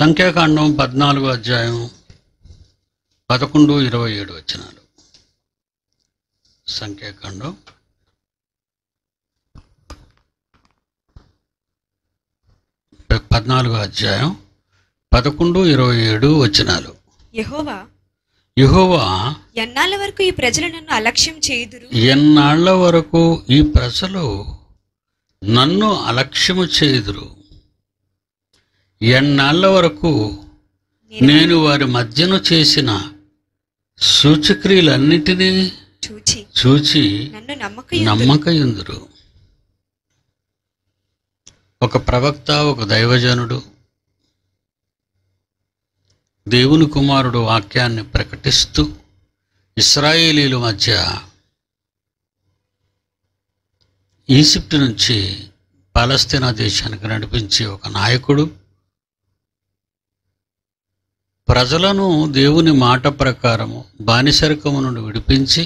సంఖ్యాకాండం పద్నాలుగు అధ్యాయం పదకొండు ఇరవై ఏడు వచ్చినాడు సంఖ్యాకాండం పద్నాలుగు అధ్యాయం పదకొండు ఇరవై ఏడు వచ్చినాలు యహోవా ఎన్నాళ్ళ వరకు ఈ ప్రజలు నన్ను అలక్ష్యం చేయుదురు ఎన్నాళ్ళ వరకు ఈ ప్రజలు నన్ను అలక్ష్యము చేయుదురు ఎన్నాళ్ళ వరకు నేను వారి మధ్యను చేసిన సూచక్రియలన్నిటినీ చూచి నమ్మకయుందురు ఒక ప్రవక్త ఒక దైవజనుడు దేవుని కుమారుడు వాక్యాన్ని ప్రకటిస్తూ ఇస్రాయేలీల మధ్య ఈజిప్ట్ నుంచి పాలస్తీనా దేశానికి నడిపించే ఒక నాయకుడు ప్రజలను దేవుని మాట ప్రకారము బానిసరికము నుండి విడిపించి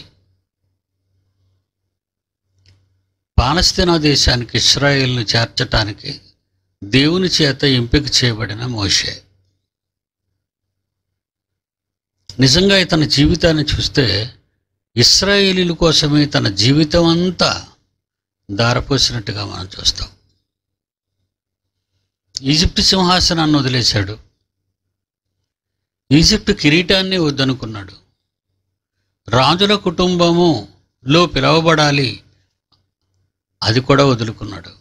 పాలస్తీనా దేశానికి ఇస్రాయేల్ను చేర్చటానికి దేవుని చేత ఎంపిక చేయబడిన మోషే నిజంగా ఇతని జీవితాన్ని చూస్తే ఇస్రాయేలీల కోసమే తన జీవితం అంతా దారపోసినట్టుగా మనం చూస్తాం ఈజిప్ట్ సింహాసనాన్ని వదిలేశాడు ఈజిప్టు కిరీటాన్ని వద్దనుకున్నాడు రాజుల కుటుంబము లో పిలవబడాలి అది కూడా వదులుకున్నాడు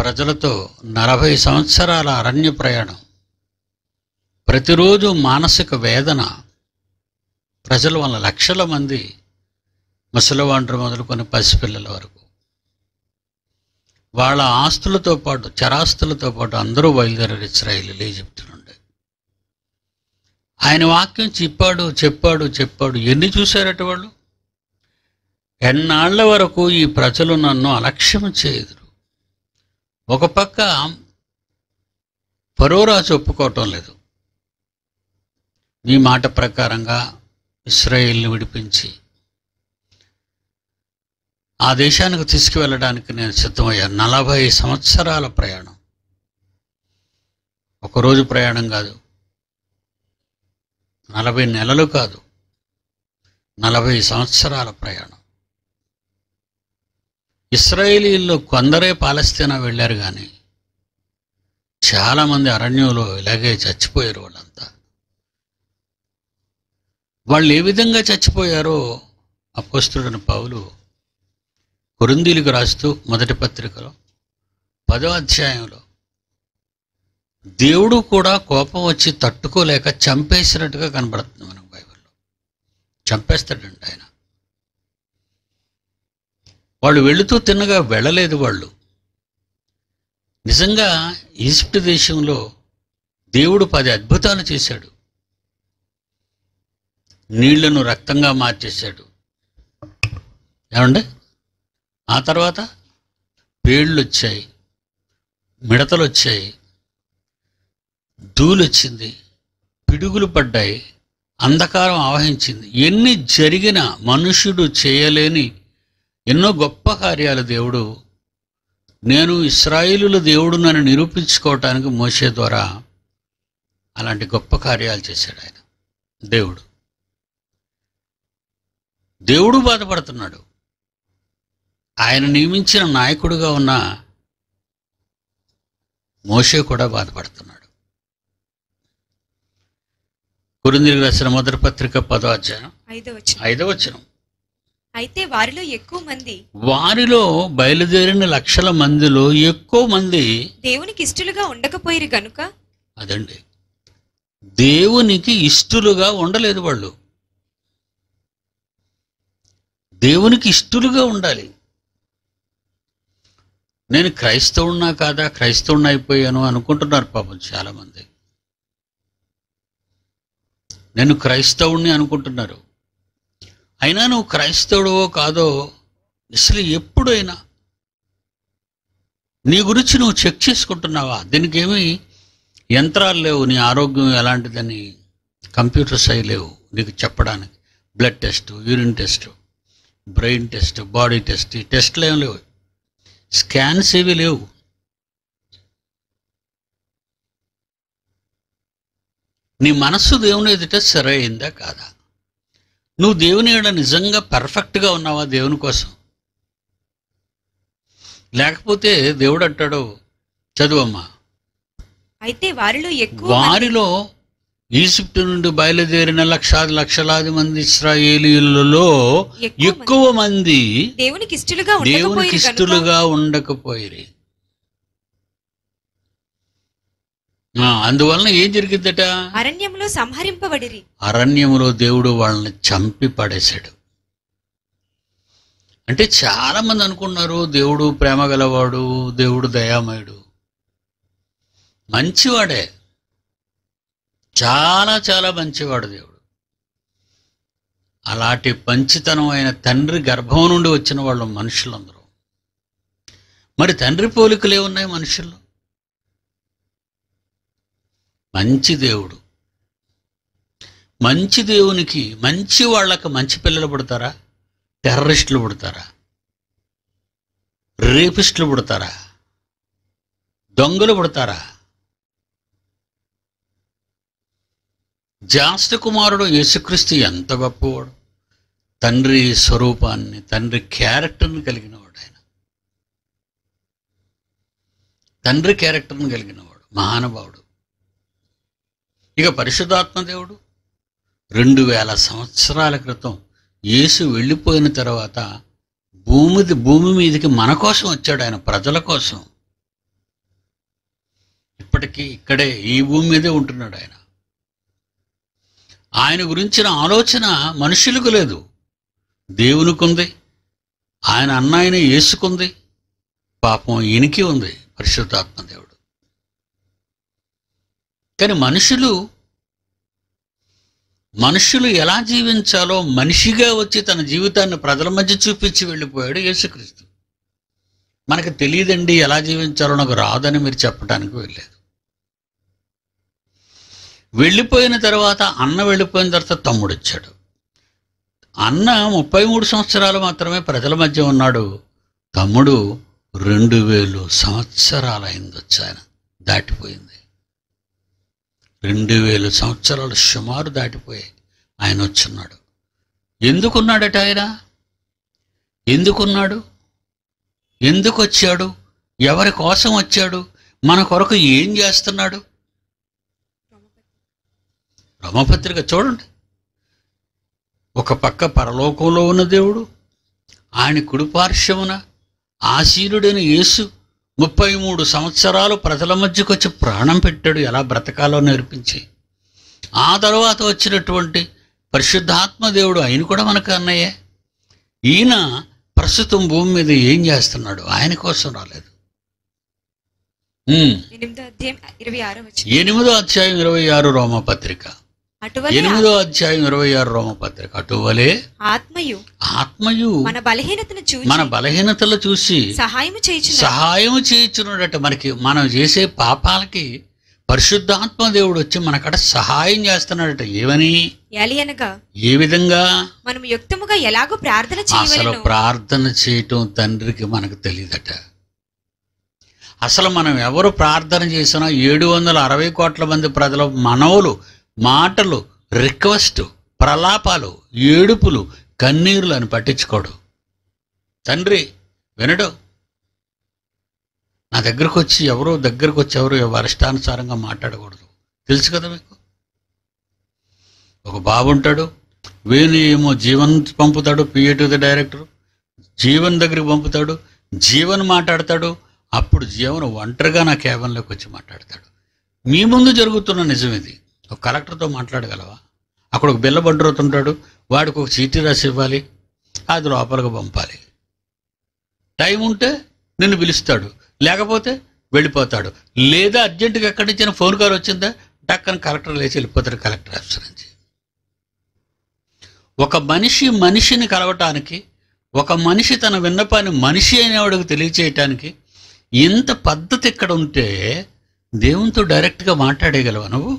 ప్రజలతో నలభై సంవత్సరాల అరణ్య ప్రయాణం ప్రతిరోజు మానసిక వేదన ప్రజల వల్ల లక్షల మంది ముసలివాండ్రు మొదలుకొని పసిపిల్లల వరకు వాళ్ళ ఆస్తులతో పాటు చరాస్తులతో పాటు అందరూ బయలుదేరారు ఇస్రాయిల్ ఈజిప్టు ఆయన వాక్యం చెప్పాడు చెప్పాడు చెప్పాడు ఎన్ని చూశారట వాళ్ళు ఎన్నాళ్ల వరకు ఈ ప్రజలు నన్ను అలక్ష్యం చేయదురు ఒక పక్క పరోరాజు ఒప్పుకోవటం లేదు నీ మాట ప్రకారంగా ఇస్రాయేల్ని విడిపించి ఆ దేశానికి తీసుకువెళ్ళడానికి నేను సిద్ధమయ్యాను నలభై సంవత్సరాల ప్రయాణం ఒకరోజు ప్రయాణం కాదు నలభై నెలలు కాదు నలభై సంవత్సరాల ప్రయాణం ఇస్రాయేలీల్లో కొందరే పాలస్తీనా వెళ్ళారు కానీ చాలామంది అరణ్యంలో ఇలాగే చచ్చిపోయారు వాళ్ళంతా వాళ్ళు ఏ విధంగా చచ్చిపోయారో అపోస్తుడని పౌలు కొరిందీలకు రాస్తూ మొదటి పత్రికలో పదో అధ్యాయంలో దేవుడు కూడా కోపం వచ్చి తట్టుకోలేక చంపేసినట్టుగా కనబడుతుంది మనకు బైబిల్లో చంపేస్తాడంట ఆయన వాళ్ళు వెళుతూ తిన్నగా వెళ్ళలేదు వాళ్ళు నిజంగా ఈజిప్ట్ దేశంలో దేవుడు పది అద్భుతాలు చేశాడు నీళ్లను రక్తంగా మార్చేశాడు ఏమండి ఆ తర్వాత పేళ్ళు వచ్చాయి మిడతలు వచ్చాయి ధూళొచ్చింది పిడుగులు పడ్డాయి అంధకారం ఆవహించింది ఎన్ని జరిగినా మనుషుడు చేయలేని ఎన్నో గొప్ప కార్యాలు దేవుడు నేను ఇస్రాయిలుల దేవుడు నన్ను నిరూపించుకోవటానికి మోసే ద్వారా అలాంటి గొప్ప కార్యాలు చేశాడు ఆయన దేవుడు దేవుడు బాధపడుతున్నాడు ఆయన నియమించిన నాయకుడుగా ఉన్న మోషే కూడా బాధపడుతున్నాడు కొరిందులు రాసిన మొదటి పత్రిక పదో అధ్యాయం ఐదో వచనం ఐదో అయితే వారిలో ఎక్కువ మంది వారిలో బయలుదేరిన లక్షల మందిలో ఎక్కువ మంది దేవునికి ఇష్టలుగా ఉండకపోయారు కనుక అదండి దేవునికి ఇష్టలుగా ఉండలేదు వాళ్ళు దేవునికి ఇష్టలుగా ఉండాలి నేను క్రైస్తవున్నా కాదా క్రైస్తవుని అయిపోయాను అనుకుంటున్నారు పాపం చాలామంది నేను క్రైస్తవుణ్ణి అనుకుంటున్నారు అయినా నువ్వు క్రైస్తవుడవో కాదో అసలు ఎప్పుడైనా నీ గురించి నువ్వు చెక్ చేసుకుంటున్నావా దీనికేమి యంత్రాలు లేవు నీ ఆరోగ్యం ఎలాంటిదని కంప్యూటర్స్ అయి లేవు నీకు చెప్పడానికి blood test urine test brain test body test ఈ టెస్ట్లు ఏమి లేవు స్కాన్స్ ఏవి లేవు నీ మనస్సు దేవుని ఎదుట సరైందా కాదా నువ్వు దేవుని ఎడ నిజంగా పర్ఫెక్ట్గా ఉన్నావా దేవుని కోసం లేకపోతే దేవుడు అంటాడు చదువమ్మా అయితే వారిలో ఎక్కువ వారిలో ఈజిప్ట్ నుండి బయలుదేరిన లక్షాది లక్షలాది మంది ఇస్రాయేలీలలో ఎక్కువ మంది దేవునికి ఇష్టలుగా దేవునికి ఇష్టలుగా ఉండకపోయి అందువలన ఏం జరిగిందట అరణ్యంలో సంహరింపబడిరి అరణ్యంలో దేవుడు వాళ్ళని చంపి పడేశాడు అంటే చాలా మంది అనుకున్నారు దేవుడు ప్రేమ గలవాడు దేవుడు దయామయుడు మంచివాడే చాలా చాలా మంచివాడు దేవుడు అలాంటి పంచితనం అయిన తండ్రి గర్భం నుండి వచ్చిన వాళ్ళు మనుషులందరూ మరి తండ్రి పోలికలు ఏమున్నాయి మనుషుల్లో మంచి దేవుడు మంచి దేవునికి మంచి వాళ్ళకి మంచి పిల్లలు పుడతారా టెర్రరిస్టులు పుడతారా రేపిస్టులు పుడతారా దొంగలు పుడతారా జాస్తి కుమారుడు యేసుక్రీస్తు ఎంత గొప్పవాడు తండ్రి స్వరూపాన్ని తండ్రి క్యారెక్టర్ని కలిగినవాడు ఆయన తండ్రి క్యారెక్టర్ని కలిగినవాడు మహానుభావుడు ఇక పరిశుద్ధాత్మ దేవుడు రెండు వేల సంవత్సరాల క్రితం యేసు వెళ్ళిపోయిన తర్వాత భూమిది భూమి మీదకి మన కోసం వచ్చాడు ఆయన ప్రజల కోసం ఇప్పటికీ ఇక్కడే ఈ భూమి మీదే ఉంటున్నాడు ఆయన ఆయన గురించిన ఆలోచన మనుషులకు లేదు దేవునికుంది ఆయన అన్నాయన యేసుకుంది పాపం ఈయనకి ఉంది పరిశుద్ధాత్మ దేవుడు కానీ మనుషులు మనుషులు ఎలా జీవించాలో మనిషిగా వచ్చి తన జీవితాన్ని ప్రజల మధ్య చూపించి వెళ్ళిపోయాడు యేసుక్రీస్తు మనకు తెలియదండి ఎలా జీవించాలో నాకు రాదని మీరు చెప్పడానికి వెళ్ళారు వెళ్ళిపోయిన తర్వాత అన్న వెళ్ళిపోయిన తర్వాత తమ్ముడు వచ్చాడు అన్న ముప్పై మూడు సంవత్సరాలు మాత్రమే ప్రజల మధ్య ఉన్నాడు తమ్ముడు రెండు వేలు సంవత్సరాలు అయింది వచ్చాయన దాటిపోయింది రెండు వేల సంవత్సరాలు సుమారు దాటిపోయి ఆయన వచ్చున్నాడు ఎందుకున్నాడట ఆయన ఎందుకున్నాడు ఎందుకు వచ్చాడు ఎవరి కోసం వచ్చాడు మన కొరకు ఏం చేస్తున్నాడు రమపత్రిక చూడండి ఒక పక్క పరలోకంలో ఉన్న దేవుడు ఆయన కుడిపార్శ్వమున ఆశీనుడైన యేసు ముప్పై మూడు సంవత్సరాలు ప్రజల మధ్యకు వచ్చి ప్రాణం పెట్టాడు ఎలా బ్రతకాలో నేర్పించి ఆ తర్వాత వచ్చినటువంటి పరిశుద్ధాత్మ దేవుడు ఆయన కూడా మనకు అన్నయ్యే ఈయన ప్రస్తుతం భూమి మీద ఏం చేస్తున్నాడు ఆయన కోసం రాలేదు ఎనిమిదో అధ్యాయం ఇరవై ఆరు రోమ పత్రిక ఎనిమిదో అధ్యాయం ఇరవై ఆరు రోమ పత్రిక అటువలే ఆత్మయు ఆత్మయు మన బలహీనతను చూసి మన బలహీనతలు చూసి సహాయం చేయించు సహాయం చేయించున్నట్టు మనకి మనం చేసే పాపాలకి పరిశుద్ధాత్మ దేవుడు వచ్చి మనకడ సహాయం చేస్తున్నాడట ఏమని ఏ విధంగా మనం యుక్తముగా ఎలాగో ప్రార్థన అసలు ప్రార్థన చేయటం తండ్రికి మనకు తెలియదట అసలు మనం ఎవరు ప్రార్థన చేసినా ఏడు వందల అరవై కోట్ల మంది ప్రజల మనవులు మాటలు రిక్వెస్ట్ ప్రలాపాలు ఏడుపులు కన్నీరులను పట్టించుకోడు తండ్రి వినడు నా దగ్గరకు వచ్చి ఎవరో దగ్గరకు వచ్చి ఎవరు వారి ఇష్టానుసారంగా మాట్లాడకూడదు తెలుసు కదా మీకు ఒక బాబు ఉంటాడు వీణు ఏమో జీవన్ పంపుతాడు పిఏ ది డైరెక్టర్ జీవన్ దగ్గరికి పంపుతాడు జీవన్ మాట్లాడతాడు అప్పుడు జీవన్ ఒంటరిగా నా క్యాబిన్లోకి వచ్చి మాట్లాడతాడు మీ ముందు జరుగుతున్న నిజం ఇది ఒక కలెక్టర్తో మాట్లాడగలవా అక్కడ ఒక బిల్ల బండ్రోతుంటాడు వాడికి ఒక చీటీ రాసి ఇవ్వాలి అది లోపలికి పంపాలి టైం ఉంటే నిన్ను పిలుస్తాడు లేకపోతే వెళ్ళిపోతాడు లేదా అర్జెంటుగా ఎక్కడి నుంచి ఫోన్ కాల్ వచ్చిందా టక్కన కలెక్టర్ లేచి వెళ్ళిపోతాడు కలెక్టర్ ఆఫీస్ నుంచి ఒక మనిషి మనిషిని కలవటానికి ఒక మనిషి తన విన్నపాన్ని మనిషి అనేవాడికి తెలియచేయటానికి ఇంత పద్ధతి ఇక్కడ ఉంటే దేవునితో డైరెక్ట్గా మాట్లాడేయగలవా నువ్వు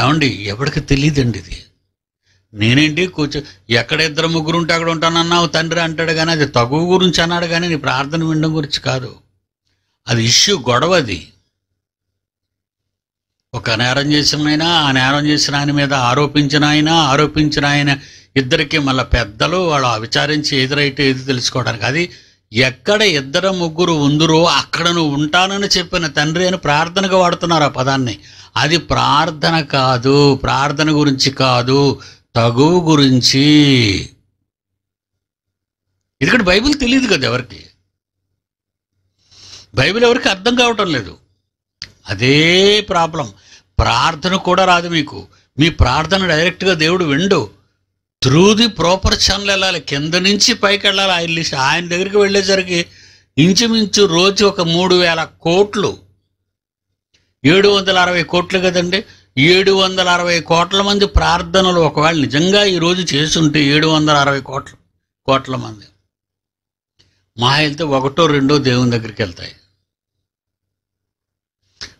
ఏమండి ఎవరికి తెలియదండి ఇది నేనేంటి కూర్చో ఎక్కడ ఇద్దరు ముగ్గురు ఉంటే అక్కడ ఉంటానన్నావు తండ్రి అంటాడు కానీ అది తగు గురించి అన్నాడు కానీ నీ ప్రార్థన వినడం గురించి కాదు అది ఇష్యూ గొడవ అది ఒక నేరం చేసిన ఆయన ఆ నేరం చేసిన ఆయన మీద ఆరోపించిన ఆయన ఆరోపించిన ఆయన ఇద్దరికి మళ్ళీ పెద్దలు వాళ్ళు విచారించి ఎదురైతే ఏది తెలుసుకోవడానికి అది ఎక్కడ ఇద్దరు ముగ్గురు ఉందరో అక్కడ నువ్వు ఉంటానని చెప్పిన తండ్రి అని ప్రార్థనగా వాడుతున్నారు ఆ పదాన్ని అది ప్రార్థన కాదు ప్రార్థన గురించి కాదు తగువు గురించి ఎందుకంటే బైబిల్ తెలియదు కదా ఎవరికి బైబిల్ ఎవరికి అర్థం కావటం లేదు అదే ప్రాబ్లం ప్రార్థన కూడా రాదు మీకు మీ ప్రార్థన డైరెక్ట్గా దేవుడు విండు త్రూ ది ప్రాపర్ ఛానల్ వెళ్ళాలి కింద నుంచి పైకి వెళ్ళాలి ఆయన లిస్ట్ ఆయన దగ్గరికి వెళ్ళేసరికి ఇంచుమించు రోజు ఒక మూడు వేల కోట్లు ఏడు వందల అరవై కోట్లు కదండి ఏడు వందల అరవై కోట్ల మంది ప్రార్థనలు ఒకవేళ నిజంగా ఈరోజు చేస్తుంటే ఏడు వందల అరవై కోట్ల కోట్ల మంది మా వెళ్తే ఒకటో రెండో దేవుని దగ్గరికి వెళ్తాయి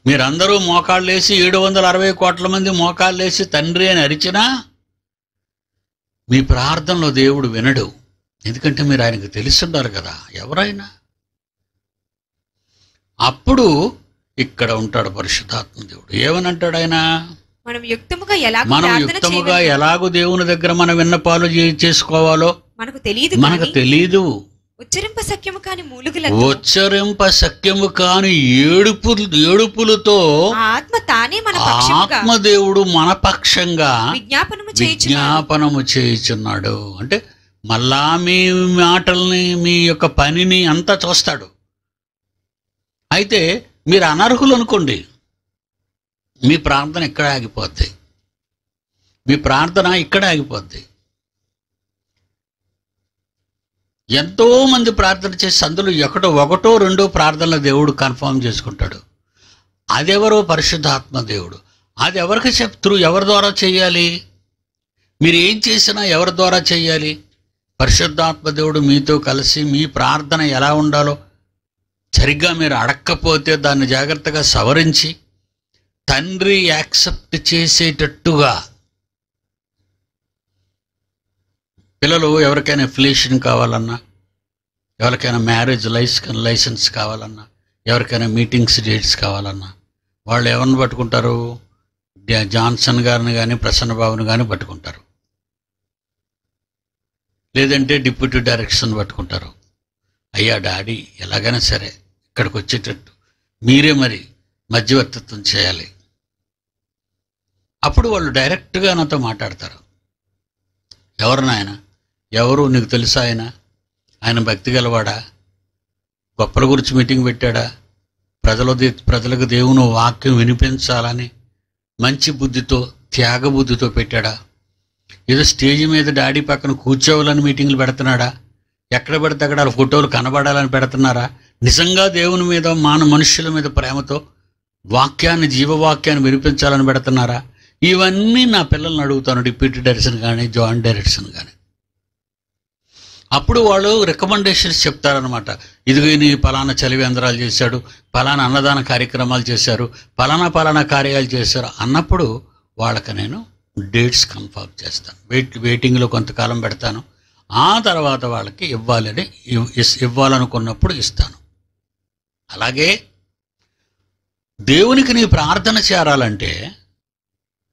మీరందరూ మోకాళ్ళు వేసి ఏడు వందల అరవై కోట్ల మంది మోకాళ్ళు వేసి తండ్రి అని అరిచినా మీ ప్రార్థనలో దేవుడు వినడు ఎందుకంటే మీరు ఆయనకు తెలుసున్నారు కదా ఎవరైనా అప్పుడు ఇక్కడ ఉంటాడు పరిశుద్ధాత్మ దేవుడు ఏమని అంటాడు ఆయన మనం యుక్తముగా మనం యుక్తముగా ఎలాగో దేవుని దగ్గర మన విన్నపాలు చేసుకోవాలో మనకు తెలియదు మనకు తెలియదు ఉచ్చరింప సఖ్యము కాని మూలుగుల ఉచ్చరింప సఖ్యము కాని ఏడుపు ఏడుపులతో ఆత్మ తానే మన ఆత్మదేవుడు మన పక్షంగా విజ్ఞాపనము విజ్ఞాపనము చేయుచున్నాడు అంటే మళ్ళా మీ మాటల్ని మీ యొక్క పనిని అంతా చూస్తాడు అయితే మీరు అనర్హులు అనుకోండి మీ ప్రార్థన ఇక్కడ ఆగిపోద్ది మీ ప్రార్థన ఇక్కడ ఆగిపోద్ది ఎంతో మంది ప్రార్థన చేసి అందులో ఒకటో ఒకటో రెండో ప్రార్థనలు దేవుడు కన్ఫర్మ్ చేసుకుంటాడు అదెవరో పరిశుద్ధాత్మ దేవుడు అది ఎవరికి చెప్తారు ఎవరి ద్వారా చేయాలి మీరు ఏం చేసినా ఎవరి ద్వారా చేయాలి పరిశుద్ధాత్మ దేవుడు మీతో కలిసి మీ ప్రార్థన ఎలా ఉండాలో సరిగ్గా మీరు అడక్కపోతే దాన్ని జాగ్రత్తగా సవరించి తండ్రి యాక్సెప్ట్ చేసేటట్టుగా పిల్లలు ఎవరికైనా ఫిలేషన్ కావాలన్నా ఎవరికైనా మ్యారేజ్ లైస్ లైసెన్స్ కావాలన్నా ఎవరికైనా మీటింగ్స్ డేట్స్ కావాలన్నా వాళ్ళు ఎవరిని పట్టుకుంటారు జాన్సన్ గారిని కానీ ప్రసన్నబాబుని కానీ పట్టుకుంటారు లేదంటే డిప్యూటీ డైరెక్షన్ పట్టుకుంటారు అయ్యా డాడీ ఎలాగైనా సరే ఇక్కడికి వచ్చేటట్టు మీరే మరి మధ్యవర్తిత్వం చేయాలి అప్పుడు వాళ్ళు డైరెక్ట్గా నాతో మాట్లాడతారు ఎవరినైనా ఎవరు నీకు తెలుసా ఆయన ఆయన భక్తి గలవాడా గొప్పల గురించి మీటింగ్ పెట్టాడా ప్రజల ప్రజలకు దేవుని వాక్యం వినిపించాలని మంచి బుద్ధితో త్యాగ బుద్ధితో పెట్టాడా ఏదో స్టేజ్ మీద డాడీ పక్కన కూర్చోవాలని మీటింగ్లు పెడుతున్నాడా ఎక్కడ పెడితే అక్కడ ఫోటోలు కనబడాలని పెడుతున్నారా నిజంగా దేవుని మీద మాన మనుషుల మీద ప్రేమతో వాక్యాన్ని జీవవాక్యాన్ని వినిపించాలని పెడుతున్నారా ఇవన్నీ నా పిల్లల్ని అడుగుతాను డిప్యూటీ డైరెక్షన్ కానీ జాయింట్ డైరెక్షన్ కానీ అప్పుడు వాళ్ళు రికమెండేషన్స్ చెప్తారనమాట ఇదిగో నీ పలానా చలివేంద్రాలు చేశాడు పలానా అన్నదాన కార్యక్రమాలు చేశారు పలానా పలానా కార్యాలు చేశారు అన్నప్పుడు వాళ్ళకి నేను డేట్స్ కన్ఫర్మ్ చేస్తాను వెయిట్ వెయిటింగ్లో కొంతకాలం పెడతాను ఆ తర్వాత వాళ్ళకి ఇవ్వాలని ఇవ్వాలనుకున్నప్పుడు ఇస్తాను అలాగే దేవునికి నీ ప్రార్థన చేరాలంటే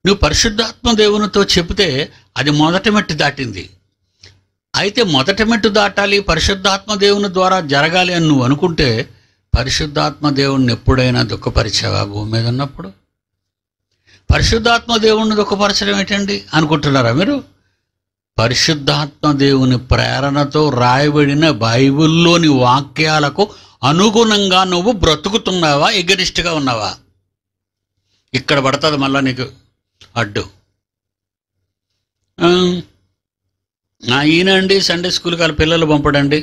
నువ్వు పరిశుద్ధాత్మ దేవునితో చెబితే అది మొదటి మట్టి దాటింది అయితే మొదట మెట్టు దాటాలి పరిశుద్ధాత్మ దేవుని ద్వారా జరగాలి అని నువ్వు అనుకుంటే పరిశుద్ధాత్మ దేవుణ్ణి ఎప్పుడైనా దుఃఖపరిచావా భూమి మీద ఉన్నప్పుడు పరిశుద్ధాత్మ దేవుణ్ణి దుఃఖపరచడం ఏంటండి అనుకుంటున్నారా మీరు పరిశుద్ధాత్మ దేవుని ప్రేరణతో రాయబడిన బైబిల్లోని వాక్యాలకు అనుగుణంగా నువ్వు బ్రతుకుతున్నావా ఎగరిస్ట్గా ఉన్నావా ఇక్కడ పడుతుంది మళ్ళీ నీకు అడ్డు ఈయన అండి సండే స్కూల్కి వాళ్ళ పిల్లలు పంపడండి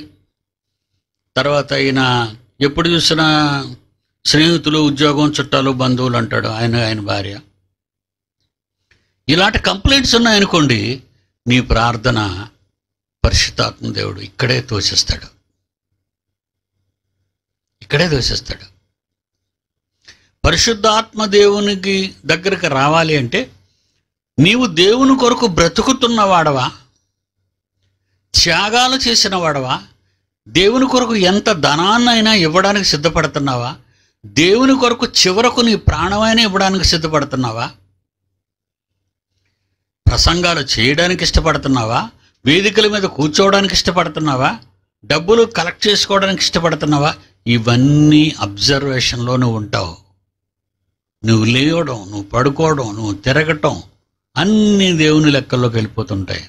తర్వాత ఈయన ఎప్పుడు చూసినా స్నేహితులు ఉద్యోగం చుట్టాలు బంధువులు అంటాడు ఆయన ఆయన భార్య ఇలాంటి కంప్లైంట్స్ ఉన్నాయనుకోండి నీ ప్రార్థన పరిశుద్ధాత్మ దేవుడు ఇక్కడే తోసిస్తాడు ఇక్కడే తోసిస్తాడు పరిశుద్ధాత్మ దేవునికి దగ్గరికి రావాలి అంటే నీవు దేవుని కొరకు బ్రతుకుతున్నవాడవా త్యాగాలు చేసిన వాడవా దేవుని కొరకు ఎంత ధనాన్నైనా ఇవ్వడానికి సిద్ధపడుతున్నావా దేవుని కొరకు చివరకు నీ ప్రాణమైనా ఇవ్వడానికి సిద్ధపడుతున్నావా ప్రసంగాలు చేయడానికి ఇష్టపడుతున్నావా వేదికల మీద కూర్చోవడానికి ఇష్టపడుతున్నావా డబ్బులు కలెక్ట్ చేసుకోవడానికి ఇష్టపడుతున్నావా ఇవన్నీ అబ్జర్వేషన్లో నువ్వు ఉంటావు నువ్వు లేవడం నువ్వు పడుకోవడం నువ్వు తిరగటం అన్నీ దేవుని లెక్కల్లోకి వెళ్ళిపోతుంటాయి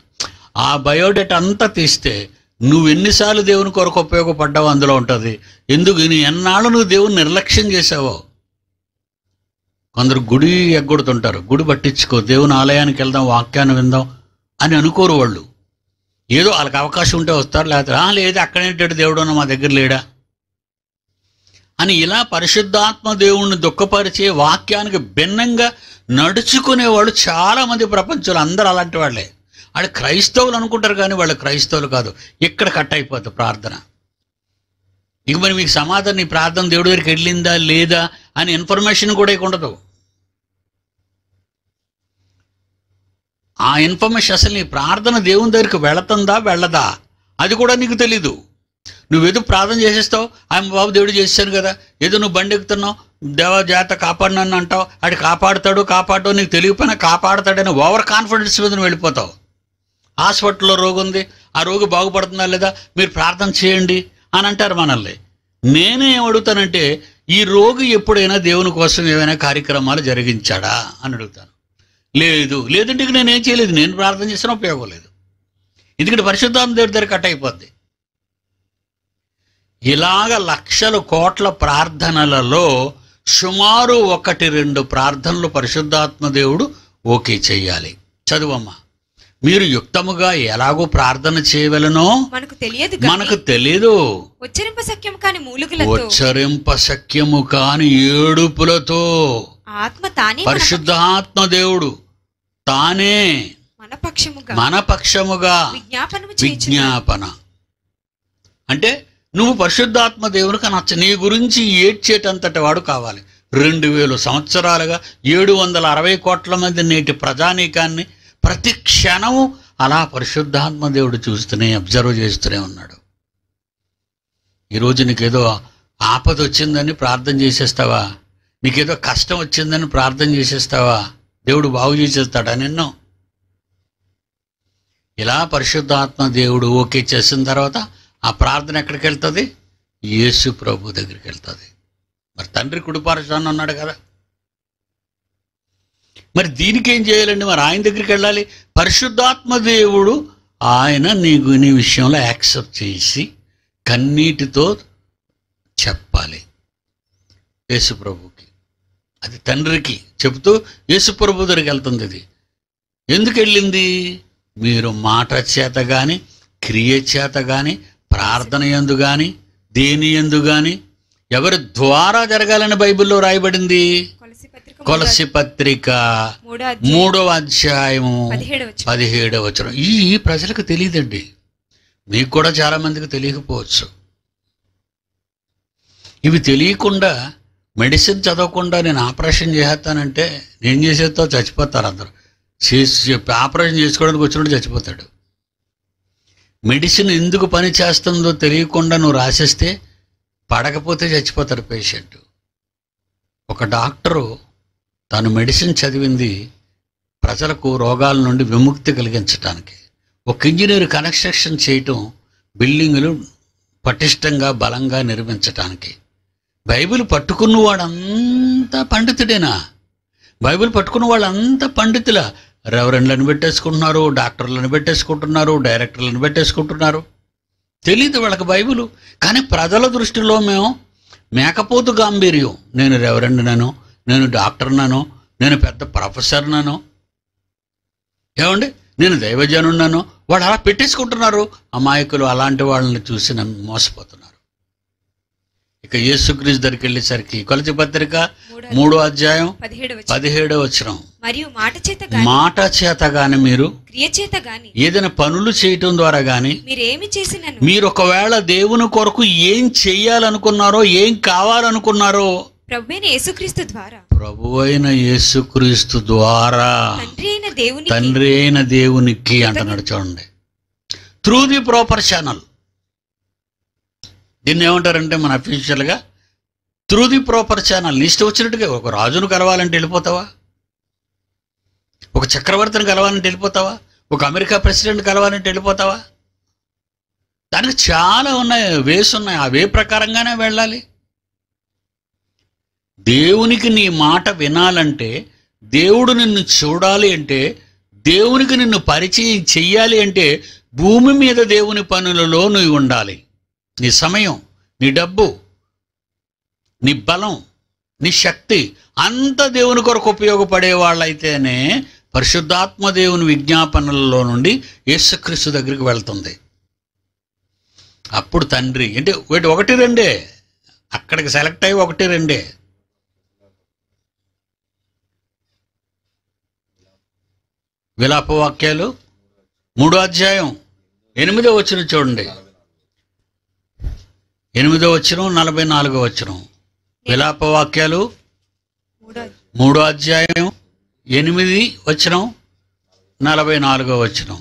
ఆ బయోడేటా అంతా తీస్తే నువ్వు ఎన్నిసార్లు దేవుని కొరకు ఉపయోగపడ్డావు అందులో ఉంటుంది ఎందుకు నీ ఎన్నాళ్ళు నువ్వు దేవుని నిర్లక్ష్యం చేసావో కొందరు గుడి ఎగ్గొడుతుంటారు గుడి పట్టించుకో దేవుని ఆలయానికి వెళ్దాం వాక్యాన్ని విందాం అని అనుకోరు వాళ్ళు ఏదో వాళ్ళకి అవకాశం ఉంటే వస్తారు లేకపోతే లేదు అక్కడేంటాడు దేవుడు మా దగ్గర లేడా అని ఇలా పరిశుద్ధాత్మ దేవుణ్ణి దుఃఖపరిచే వాక్యానికి భిన్నంగా నడుచుకునేవాళ్ళు చాలామంది ప్రపంచంలో అందరూ అలాంటి వాళ్ళే వాళ్ళు క్రైస్తవులు అనుకుంటారు కానీ వాళ్ళు క్రైస్తవులు కాదు ఇక్కడ కట్ అయిపోతుంది ప్రార్థన ఇక మరి మీకు సమాధానం నీ ప్రార్థన దేవుడి దగ్గరికి వెళ్ళిందా లేదా అని ఇన్ఫర్మేషన్ కూడా ఇక ఉండదు ఆ ఇన్ఫర్మేషన్ అసలు నీ ప్రార్థన దేవుని దగ్గరికి వెళతుందా వెళ్ళదా అది కూడా నీకు తెలీదు నువ్వేదో ప్రార్థన చేసేస్తావు ఆయన బాబు దేవుడు చేశాను కదా ఏదో నువ్వు బండి ఎక్కుతున్నావు దేవ జాత కాపాడినన్ను అంటావు అది కాపాడుతాడు కాపాడు నీకు తెలియకపోయినా కాపాడతాడని ఓవర్ కాన్ఫిడెన్స్ మీద నువ్వు వెళ్ళిపోతావు హాస్పిటల్లో రోగు ఉంది ఆ రోగి బాగుపడుతుందా లేదా మీరు ప్రార్థన చేయండి అని అంటారు మనల్ని నేనే అడుగుతానంటే ఈ రోగి ఎప్పుడైనా దేవుని కోసం ఏమైనా కార్యక్రమాలు జరిగించాడా అని అడుగుతాను లేదు లేదంటే నేను ఏం చేయలేదు నేను ప్రార్థన చేసినా ఉపయోగం లేదు ఎందుకంటే పరిశుద్ధాంత దేవుడి దగ్గర కట్ అయిపోద్ది ఇలాగ లక్షల కోట్ల ప్రార్థనలలో సుమారు ఒకటి రెండు ప్రార్థనలు పరిశుద్ధాత్మ దేవుడు ఓకే చేయాలి చదువమ్మా మీరు యుక్తముగా ఎలాగో ప్రార్థన చేయవలనో మనకు తెలియదు మనకు తెలియదు ఉచ్చరింప సఖ్యము కాని ఏడుపులతో ఆత్మ తానే పరిశుద్ధాత్మ దేవుడు తానే మన పక్షముగా విజ్ఞాపన అంటే నువ్వు పరిశుద్ధాత్మ దేవునికి నచ్చ నీ గురించి ఏడ్చేటంతటి వాడు కావాలి రెండు వేల సంవత్సరాలుగా ఏడు వందల అరవై కోట్ల మంది నేటి ప్రజానీకాన్ని ప్రతి క్షణం అలా పరిశుద్ధాత్మ దేవుడు చూస్తూనే అబ్జర్వ్ చేస్తూనే ఉన్నాడు ఈరోజు నీకేదో ఆపద వచ్చిందని ప్రార్థన చేసేస్తావా నీకేదో కష్టం వచ్చిందని ప్రార్థన చేసేస్తావా దేవుడు బాగు చేసేస్తాడా నిన్ను ఇలా పరిశుద్ధాత్మ దేవుడు ఓకే చేసిన తర్వాత ఆ ప్రార్థన ఎక్కడికి వెళ్తుంది యేసు ప్రభు దగ్గరికి వెళ్తుంది మరి తండ్రి కుడిపారచాన్ని అన్నాడు కదా మరి దీనికి ఏం చేయాలండి మరి ఆయన దగ్గరికి వెళ్ళాలి పరిశుద్ధాత్మ దేవుడు ఆయన నీకు నీ విషయంలో యాక్సెప్ట్ చేసి కన్నీటితో చెప్పాలి యేసుప్రభుకి అది తండ్రికి చెబుతూ యేసుప్రభు దగ్గరికి వెళ్తుంది ఇది ఎందుకు వెళ్ళింది మీరు మాట చేత కానీ క్రియ చేత కానీ ప్రార్థన ఎందు కానీ దేని ఎందు కానీ ఎవరి ద్వారా జరగాలని బైబిల్లో రాయబడింది కొలసి పత్రిక మూడవ అధ్యాయము పదిహేడవ వచనం ఈ ప్రజలకు తెలియదండి మీకు కూడా చాలామందికి తెలియకపోవచ్చు ఇవి తెలియకుండా మెడిసిన్ చదవకుండా నేను ఆపరేషన్ చేస్తానంటే నేను చేసేతో చచ్చిపోతారు అందరు చేసి ఆపరేషన్ చేసుకోవడానికి వచ్చినప్పుడు చచ్చిపోతాడు మెడిసిన్ ఎందుకు పని చేస్తుందో తెలియకుండా నువ్వు రాసేస్తే పడకపోతే చచ్చిపోతాడు పేషెంట్ ఒక డాక్టరు తాను మెడిసిన్ చదివింది ప్రజలకు రోగాల నుండి విముక్తి కలిగించడానికి ఒక ఇంజనీర్ కన్స్ట్రక్షన్ చేయటం బిల్డింగులు పటిష్టంగా బలంగా నిర్మించటానికి బైబిల్ పట్టుకున్న వాడంతా పండితుడేనా బైబిల్ పట్టుకున్న వాళ్ళంతా పండితుల రెవరెండ్లను పెట్టేసుకుంటున్నారు డాక్టర్లను పెట్టేసుకుంటున్నారు డైరెక్టర్లను పెట్టేసుకుంటున్నారు తెలియదు వాళ్ళకి బైబిలు కానీ ప్రజల దృష్టిలో మేము మేకపోతు గాంభీర్యం నేను రెవరెండ్ నేను నేను డాక్టర్ నానో నేను పెద్ద ప్రొఫెసర్ నానో ఏమండి నేను దైవజనున్నాను వాళ్ళు అలా పెట్టేసుకుంటున్నారు అమాయకులు అలాంటి వాళ్ళని చూసి మోసపోతున్నారు ఇక యేసుక్రీస్ దగ్గరికి వెళ్ళేసరికి కొలచి పత్రిక మూడో అధ్యాయం పదిహేడో వచ్చిన మరియు మాట చేత మాట చేత గాని మీరు క్రియచేత గాని ఏదైనా పనులు చేయటం ద్వారా గాని మీరేమి చేసిన మీరు ఒకవేళ దేవుని కొరకు ఏం చెయ్యాలనుకున్నారో ఏం కావాలనుకున్నారో ప్రభు యేసుక్రీస్తు ద్వారా యేసుక్రీస్తు ద్వారా తండ్రి అయిన దేవునికి అంటున్నాడు చూడండి త్రూ ది ప్రాపర్ ఛానల్ దీన్ని ఏమంటారంటే మన అఫీషియల్గా త్రూ ది ప్రాపర్ ఛానల్ నీ వచ్చినట్టుగా ఒక రాజును కలవాలంటే వెళ్ళిపోతావా ఒక చక్రవర్తిని కలవాలంటే వెళ్ళిపోతావా ఒక అమెరికా ప్రెసిడెంట్ కలవాలంటే వెళ్ళిపోతావా దానికి చాలా ఉన్నాయి వేస్ ఉన్నాయి ఆ వే ప్రకారంగానే వెళ్ళాలి దేవునికి నీ మాట వినాలంటే దేవుడు నిన్ను చూడాలి అంటే దేవునికి నిన్ను పరిచయం చెయ్యాలి అంటే భూమి మీద దేవుని పనులలో నువ్వు ఉండాలి నీ సమయం నీ డబ్బు నీ బలం నీ శక్తి అంత దేవుని కొరకు ఉపయోగపడే వాళ్ళైతేనే పరిశుద్ధాత్మ దేవుని విజ్ఞాపనలలో నుండి యేసుక్రీస్తు దగ్గరికి వెళ్తుంది అప్పుడు తండ్రి అంటే ఒకటి రెండే అక్కడికి సెలెక్ట్ అయ్యి ఒకటి రెండే విలాప వాక్యాలు మూడో అధ్యాయం ఎనిమిదో వచ్చిన చూడండి ఎనిమిదో వచ్చిన నలభై నాలుగో వచ్చిన విలాప వాక్యాలు మూడో అధ్యాయం ఎనిమిది వచ్చిన నలభై నాలుగో వచ్చిన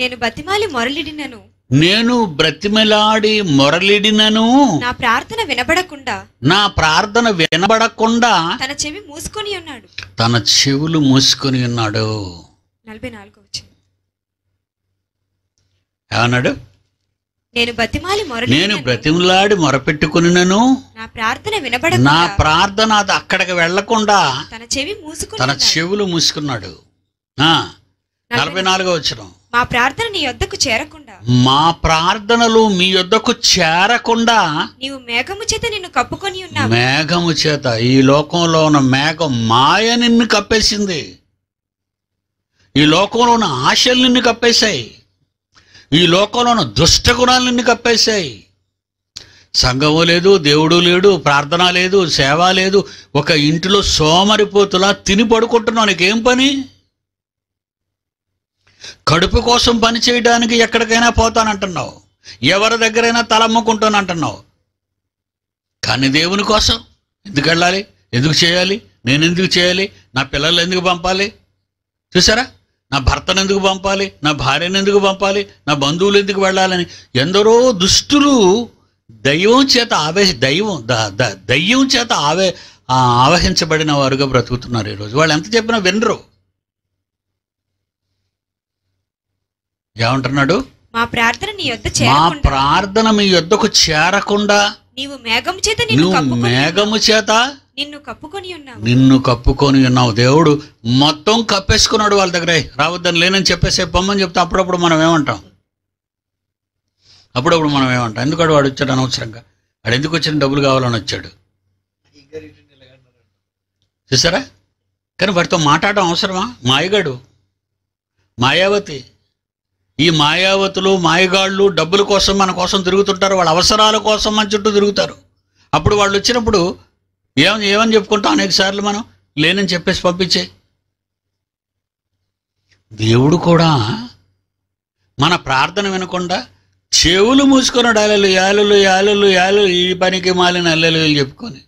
నేను బతిమాలి మొరలిడినను నేను బ్రతిమలాడి మొరలిడినను నా ప్రార్థన వినబడకుండా నా ప్రార్థన వినబడకుండా తన చెవి మూసుకొని ఉన్నాడు తన చెవులు మూసుకొని ఉన్నాడు నలభై నేను బతిమాలి మొర నేను బ్రతిమలాడి నా ప్రార్థన వినబడ నా ప్రార్థన అది అక్కడికి వెళ్లకుండా తన చెవి మూసుకు తన చెవులు మూసుకున్నాడు నలభై నాలుగో వచ్చిన మా ప్రార్థన నీ యొద్దకు చేరకుండా మా ప్రార్థనలు మీ యొద్దకు చేరకుండా నీవు మేఘము చేత నిన్ను కప్పుకొని ఉన్నా మేఘము చేత ఈ లోకంలో ఉన్న మేఘం మాయ నిన్ను కప్పేసింది ఈ లోకంలో ఉన్న ఆశలు నిన్ను కప్పేశాయి ఈ లోకంలో ఉన్న దుష్టగుణాలు నిన్ను కప్పేశాయి సంఘము లేదు దేవుడు లేడు ప్రార్థన లేదు సేవ లేదు ఒక ఇంటిలో సోమరిపోతులా తిని పడుకుంటున్నావు నీకేం పని కడుపు కోసం పని చేయడానికి ఎక్కడికైనా పోతానంటున్నావు ఎవరి దగ్గరైనా తలమ్ముకుంటాను అంటున్నావు కానీ దేవుని కోసం ఎందుకు వెళ్ళాలి ఎందుకు చేయాలి నేను ఎందుకు చేయాలి నా పిల్లలు ఎందుకు పంపాలి చూసారా నా భర్తను ఎందుకు పంపాలి నా భార్యను ఎందుకు పంపాలి నా బంధువులు ఎందుకు వెళ్ళాలని ఎందరో దుష్టులు దైవం చేత ఆవేశ దైవం దయ్యం చేత ఆవే ఆవహించబడిన వారుగా బ్రతుకుతున్నారు ఈరోజు వాళ్ళు ఎంత చెప్పినా వినరు ఏమంటున్నాడు మా ప్రార్థన నీ మా ప్రార్థన మీ యొద్దకు చేరకుండా నీవు మేఘము చేత నీవు మేఘము చేత నిన్ను కప్పుకొని ఉన్నావు నిన్ను కప్పుకొని ఉన్నావు దేవుడు మొత్తం కప్పేసుకున్నాడు వాళ్ళ దగ్గర రావద్దని లేనని చెప్పేసి పొమ్మని చెప్తే అప్పుడప్పుడు మనం ఏమంటాం అప్పుడప్పుడు మనం ఏమంటాం ఎందుకంటే వాడు వచ్చాడు అనవసరంగా వాడు ఎందుకు వచ్చిన డబ్బులు కావాలని వచ్చాడు చూసారా కానీ వాడితో మాట్లాడడం అవసరమా మాయగాడు మాయావతి ఈ మాయావతులు మాయగాళ్ళు డబ్బుల కోసం మన కోసం తిరుగుతుంటారు వాళ్ళ అవసరాల కోసం మన చుట్టూ తిరుగుతారు అప్పుడు వాళ్ళు వచ్చినప్పుడు ఏమని ఏమని చెప్పుకుంటాం అనేక సార్లు మనం లేనని చెప్పేసి పంపించే దేవుడు కూడా మన ప్రార్థన వినకుండా చెవులు మూసుకొని అలలు యాలులు యాలులు యాలు ఈ పనికి మాలిన అల్లెలు చెప్పుకొని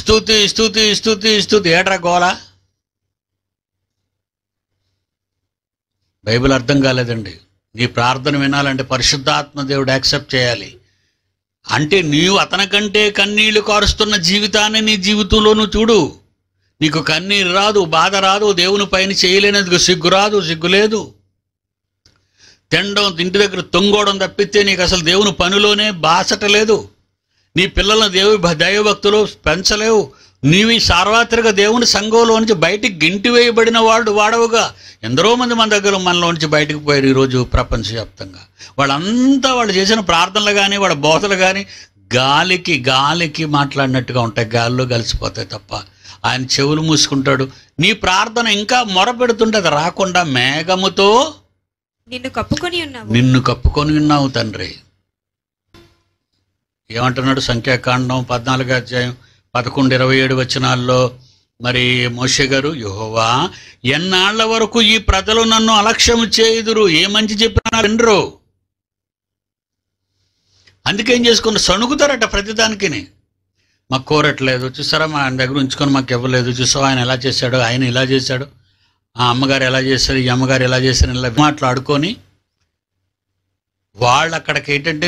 స్థుతి స్థుతి స్థుతి స్థుతి ఏట్రా గోల బైబిల్ అర్థం కాలేదండి నీ ప్రార్థన వినాలంటే పరిశుద్ధాత్మ దేవుడు యాక్సెప్ట్ చేయాలి అంటే నీవు అతనికంటే కన్నీళ్లు కారుస్తున్న జీవితాన్ని నీ జీవితంలోనూ చూడు నీకు కన్నీరు రాదు బాధ రాదు దేవుని పైన చేయలేనందుకు సిగ్గు రాదు సిగ్గు లేదు తినడం ఇంటి దగ్గర తొంగోవడం తప్పితే నీకు అసలు దేవుని పనిలోనే బాసట లేదు నీ పిల్లలను దేవు దైవభక్తులు పెంచలేవు నీవి సార్వత్రిక దేవుని సంఘంలోంచి బయటికి గింటి వేయబడిన వాడు వాడవుగా ఎందరో మంది మన దగ్గర మనలోంచి బయటకు పోయారు ఈరోజు ప్రపంచవ్యాప్తంగా వాళ్ళంతా వాళ్ళు చేసిన ప్రార్థనలు కానీ వాళ్ళ బోధలు కానీ గాలికి గాలికి మాట్లాడినట్టుగా ఉంటాయి గాల్లో కలిసిపోతాయి తప్ప ఆయన చెవులు మూసుకుంటాడు నీ ప్రార్థన ఇంకా మొర పెడుతుంటే అది రాకుండా మేఘముతో నిన్ను కప్పుకొని ఉన్నావు నిన్ను కప్పుకొని ఉన్నావు తండ్రి ఏమంటున్నాడు సంఖ్యాకాండం పద్నాలుగు అధ్యాయం పదకొండు ఇరవై ఏడు వచనాల్లో మరి మోషే గారు యుహోవా ఎన్నాళ్ల వరకు ఈ ప్రజలు నన్ను అలక్ష్యం చేయుదురు ఏ మంచి చెప్పినా వినరు అందుకేం చేసుకున్న ప్రతి ప్రతిదానికిని మాకు కోరట్లేదు చూసారా మా ఆయన దగ్గర ఉంచుకొని మాకు ఇవ్వలేదు చూసావు ఆయన ఎలా చేశాడు ఆయన ఇలా చేశాడు ఆ అమ్మగారు ఎలా చేశారు ఈ అమ్మగారు ఎలా చేశారు ఇలా మాట్లాడుకొని వాళ్ళు అక్కడికి ఏంటంటే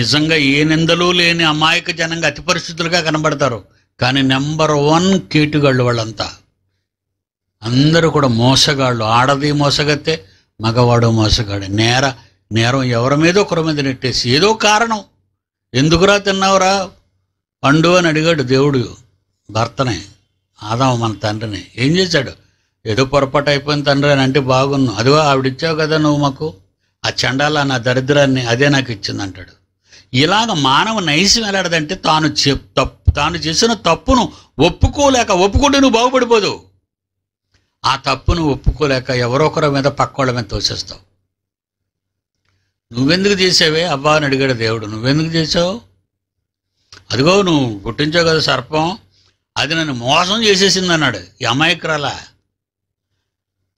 నిజంగా ఏ నిందలు లేని అమాయక జనంగా అతి పరిస్థితులుగా కనబడతారు కానీ నెంబర్ వన్ కీటుగాళ్ళు వాళ్ళంతా అందరూ కూడా మోసగాళ్ళు ఆడది మోసగతే మగవాడు మోసగాడు నేర నేరం ఎవరి మీద ఒకరి మీద నెట్టేసి ఏదో కారణం ఎందుకురా తిన్నావురా పండు అని అడిగాడు దేవుడు భర్తనే ఆదాం మన తండ్రిని ఏం చేశాడు ఏదో పొరపాటు అయిపోయిన తండ్రి అని అంటే బాగున్నావు అదిగో ఆవిడిచ్చావు కదా నువ్వు మాకు ఆ చండాల నా దరిద్రాన్ని అదే నాకు ఇచ్చింది అంటాడు ఇలాగ మానవ నైసం ఎలాడదంటే తాను తప్పు తాను చేసిన తప్పును ఒప్పుకోలేక ఒప్పుకుంటే నువ్వు బాగుపడిపోదు ఆ తప్పును ఒప్పుకోలేక ఎవరొకరి మీద పక్కోళ్ళ మీద తోసేస్తావు నువ్వెందుకు చేసావే అబ్బా అని అడిగాడు దేవుడు నువ్వెందుకు చేసావు అదిగో నువ్వు గుర్తించావు కదా సర్పం అది నన్ను మోసం చేసేసింది అన్నాడు ఈ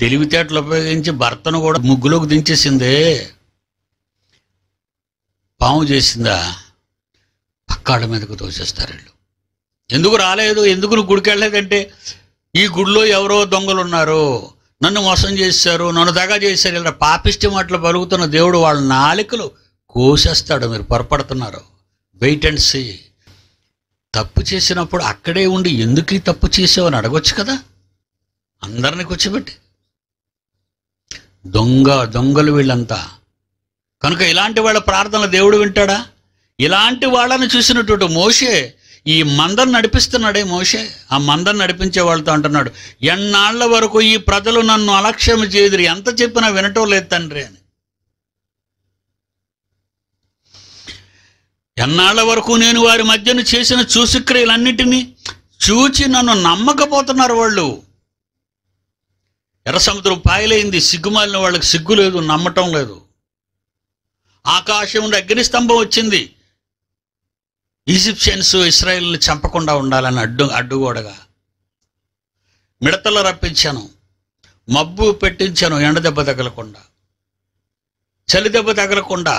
తెలివితేటలు ఉపయోగించి భర్తను కూడా ముగ్గులోకి దించేసిందే పాము చేసిందా పక్కాడ మీదకు తోసేస్తారు వీళ్ళు ఎందుకు రాలేదు ఎందుకు నువ్వు గుడికి వెళ్ళలేదంటే ఈ గుడిలో ఎవరో దొంగలు ఉన్నారు నన్ను మోసం చేశారు నన్ను దగా చేశారు ఇలా పాపిష్టి మాటలు పలుకుతున్న దేవుడు వాళ్ళ నాలుకలు కోసేస్తాడు మీరు పొరపడుతున్నారు వెయిట్ అండ్ సీ తప్పు చేసినప్పుడు అక్కడే ఉండి ఎందుకు ఈ తప్పు అని అడగొచ్చు కదా అందరిని కూర్చోబెట్టి దొంగ దొంగలు వీళ్ళంతా కనుక ఇలాంటి వాళ్ళ ప్రార్థనలు దేవుడు వింటాడా ఇలాంటి వాళ్ళని చూసినటువంటి మోషే ఈ మందను నడిపిస్తున్నాడే మోషే ఆ మందను నడిపించే వాళ్ళతో అంటున్నాడు ఎన్నాళ్ల వరకు ఈ ప్రజలు నన్ను అలక్ష్యం చేయదురు ఎంత చెప్పినా వినటం లేదు తండ్రి అని ఎన్నాళ్ల వరకు నేను వారి మధ్యన చేసిన చూసుక్రియలన్నిటినీ చూచి నన్ను నమ్మకపోతున్నారు వాళ్ళు ఎర్ర సముద్రం పాయలైంది సిగ్గుమాలిన వాళ్ళకి సిగ్గు లేదు నమ్మటం లేదు ఆకాశం నుండి అగ్నిస్తంభం వచ్చింది ఈజిప్షియన్స్ ఇస్రాయిల్ని చంపకుండా ఉండాలని అడ్డు అడ్డుగోడగా మిడతలు రప్పించాను మబ్బు పెట్టించాను ఎండ దెబ్బ తగలకుండా చలి దెబ్బ తగలకుండా